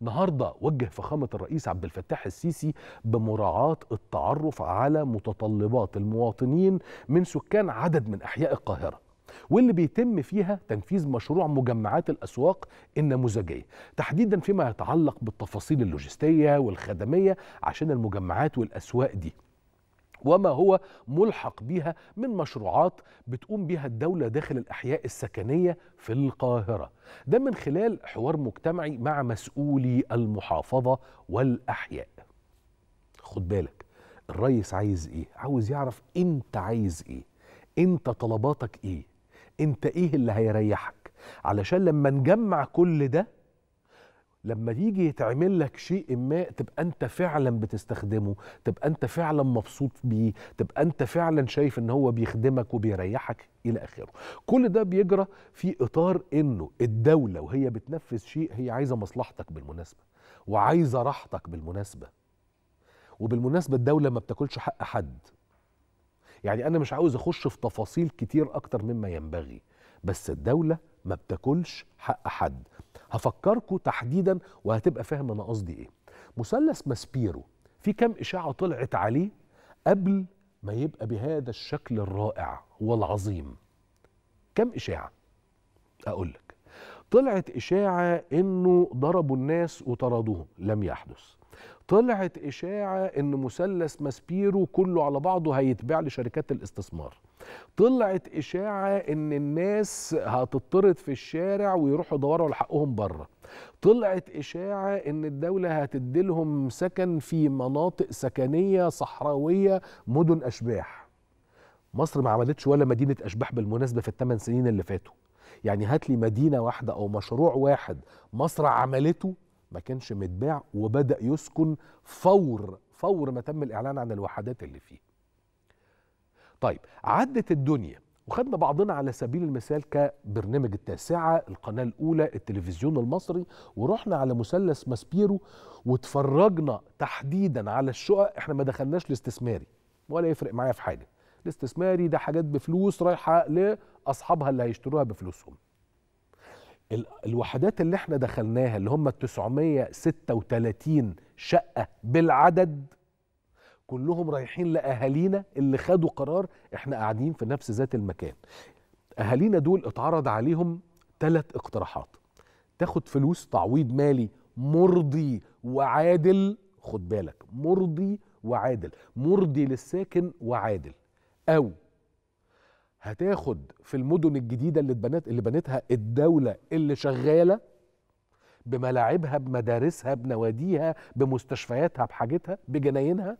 النهارده وجه فخامه الرئيس عبد الفتاح السيسي بمراعاه التعرف على متطلبات المواطنين من سكان عدد من احياء القاهره واللي بيتم فيها تنفيذ مشروع مجمعات الاسواق النموذجيه تحديدا فيما يتعلق بالتفاصيل اللوجستيه والخدميه عشان المجمعات والاسواق دي وما هو ملحق بها من مشروعات بتقوم بها الدولة داخل الأحياء السكنية في القاهرة ده من خلال حوار مجتمعي مع مسؤولي المحافظة والأحياء خد بالك الرئيس عايز ايه عاوز يعرف انت عايز ايه انت طلباتك ايه انت ايه اللي هيريحك علشان لما نجمع كل ده لما تيجي يتعمل لك شيء ما تبقى انت فعلا بتستخدمه تبقى انت فعلا مبسوط بيه تبقى انت فعلا شايف ان هو بيخدمك وبيريحك الى اخره كل ده بيجرى في اطار انه الدوله وهي بتنفذ شيء هي عايزه مصلحتك بالمناسبه وعايزه راحتك بالمناسبه وبالمناسبه الدوله ما بتاكلش حق حد يعني انا مش عاوز اخش في تفاصيل كتير اكتر مما ينبغي بس الدوله ما بتاكلش حق حد هفكركم تحديدا وهتبقى فاهم انا قصدي ايه مثلث ماسبيرو في كام اشاعه طلعت عليه قبل ما يبقى بهذا الشكل الرائع والعظيم كم اشاعه اقول لك طلعت اشاعه انه ضربوا الناس وطردوهم لم يحدث طلعت اشاعه ان مثلث ماسبيرو كله على بعضه هيتباع لشركات الاستثمار طلعت إشاعة إن الناس هتطرد في الشارع ويروحوا يدوروا لحقهم بره طلعت إشاعة إن الدولة هتديلهم سكن في مناطق سكنية صحراوية مدن أشباح مصر ما عملتش ولا مدينة أشباح بالمناسبة في الثمان سنين اللي فاتوا يعني هات لي مدينة واحدة أو مشروع واحد مصر عملته ما كانش متباع وبدأ يسكن فور فور ما تم الإعلان عن الوحدات اللي فيه طيب عدت الدنيا وخدنا بعضنا على سبيل المثال كبرنامج التاسعة القناة الأولى التلفزيون المصري ورحنا على مثلث ماسبيرو واتفرجنا تحديدا على الشقق احنا ما دخلناش الاستثماري ولا يفرق معايا في حاجة الاستثماري ده حاجات بفلوس رايحة لأصحابها اللي هيشتروها بفلوسهم الوحدات اللي احنا دخلناها اللي هم 936 شقة بالعدد كلهم رايحين لاهالينا اللي خدوا قرار احنا قاعدين في نفس ذات المكان اهالينا دول اتعرض عليهم ثلاث اقتراحات تاخد فلوس تعويض مالي مرضي وعادل خد بالك مرضي وعادل مرضي للساكن وعادل او هتاخد في المدن الجديده اللي اتبنت اللي بنتها الدوله اللي شغاله بملاعبها بمدارسها بنواديها بمستشفياتها بحاجتها بجناينها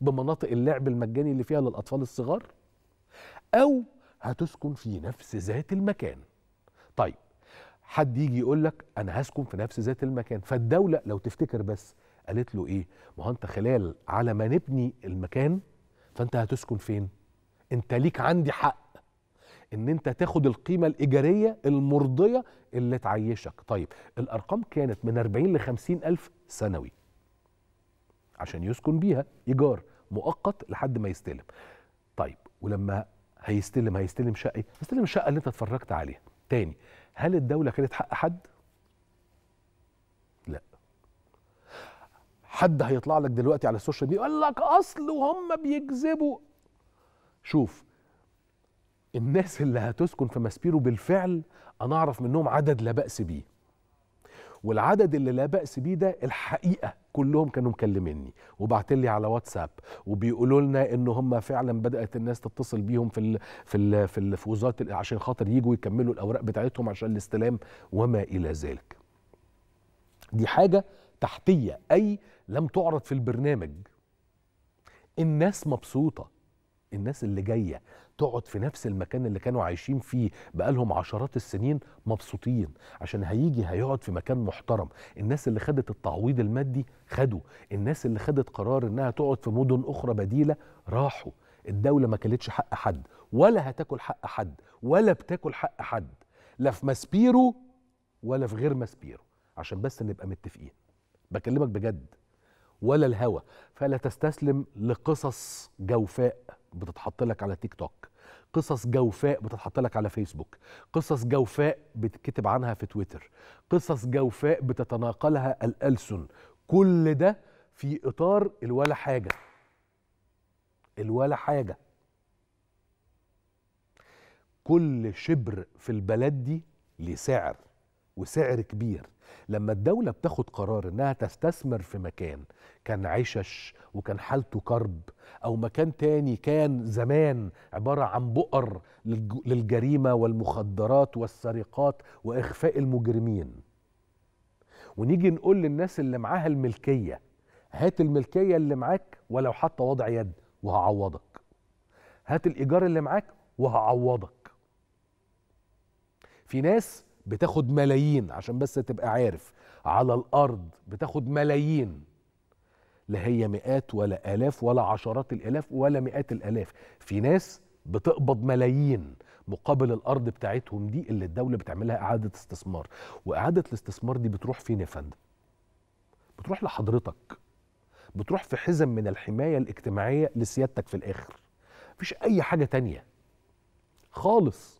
بمناطق اللعب المجاني اللي فيها للاطفال الصغار او هتسكن في نفس ذات المكان طيب حد يجي يقول لك انا هسكن في نفس ذات المكان فالدوله لو تفتكر بس قالت له ايه ما هو انت خلال على ما نبني المكان فانت هتسكن فين انت ليك عندي حق ان انت تاخد القيمه الايجاريه المرضيه اللي تعيشك طيب الارقام كانت من 40 ل 50 الف سنوي عشان يسكن بيها ايجار مؤقت لحد ما يستلم طيب ولما هيستلم هيستلم شقه ايه هيستلم الشقه اللي انت اتفرجت عليها تاني هل الدوله كانت حق حد لا حد هيطلع لك دلوقتي على السوشيال ميديا يقول لك اصل وهم بيكذبوا شوف الناس اللي هتسكن في ماسبيرو بالفعل انا اعرف منهم عدد لا باس بيه والعدد اللي لا بأس بيه ده الحقيقة كلهم كانوا مكلميني وبعتلي على واتساب وبيقولوا لنا ان هم فعلا بدات الناس تتصل بيهم في الـ في الـ في, الفوزات في وزاره عشان خاطر يجوا يكملوا الاوراق بتاعتهم عشان الاستلام وما الى ذلك. دي حاجه تحتيه اي لم تعرض في البرنامج. الناس مبسوطه الناس اللي جايه تقعد في نفس المكان اللي كانوا عايشين فيه بقالهم عشرات السنين مبسوطين عشان هيجي هيقعد في مكان محترم الناس اللي خدت التعويض المادي خدوا الناس اللي خدت قرار انها تقعد في مدن اخرى بديله راحوا الدوله ما كلتش حق حد ولا هتاكل حق حد ولا بتاكل حق حد لا في ماسبيرو ولا في غير ماسبيرو عشان بس نبقى متفقين بكلمك بجد ولا الهوى فلا تستسلم لقصص جوفاء بتتحط لك على تيك توك قصص جوفاء بتتحط لك على فيسبوك قصص جوفاء بتتكتب عنها في تويتر قصص جوفاء بتتناقلها الألسن كل ده في إطار الولا حاجة الولا حاجة كل شبر في البلد دي ليه سعر وسعر كبير لما الدولة بتاخد قرار إنها تستثمر في مكان كان عشش وكان حالته كرب أو مكان تاني كان زمان عبارة عن بؤر للجريمة والمخدرات والسرقات وإخفاء المجرمين ونيجي نقول للناس اللي معاها الملكية هات الملكية اللي معاك ولو حتى وضع يد وهعوضك هات الإيجار اللي معاك وهعوضك في ناس بتاخد ملايين عشان بس تبقى عارف على الارض بتاخد ملايين لا هي مئات ولا الاف ولا عشرات الالاف ولا مئات الالاف في ناس بتقبض ملايين مقابل الارض بتاعتهم دي اللي الدوله بتعملها اعاده استثمار واعاده الاستثمار دي بتروح فين يا فندم بتروح لحضرتك بتروح في حزم من الحمايه الاجتماعيه لسيادتك في الاخر مفيش اي حاجه تانية خالص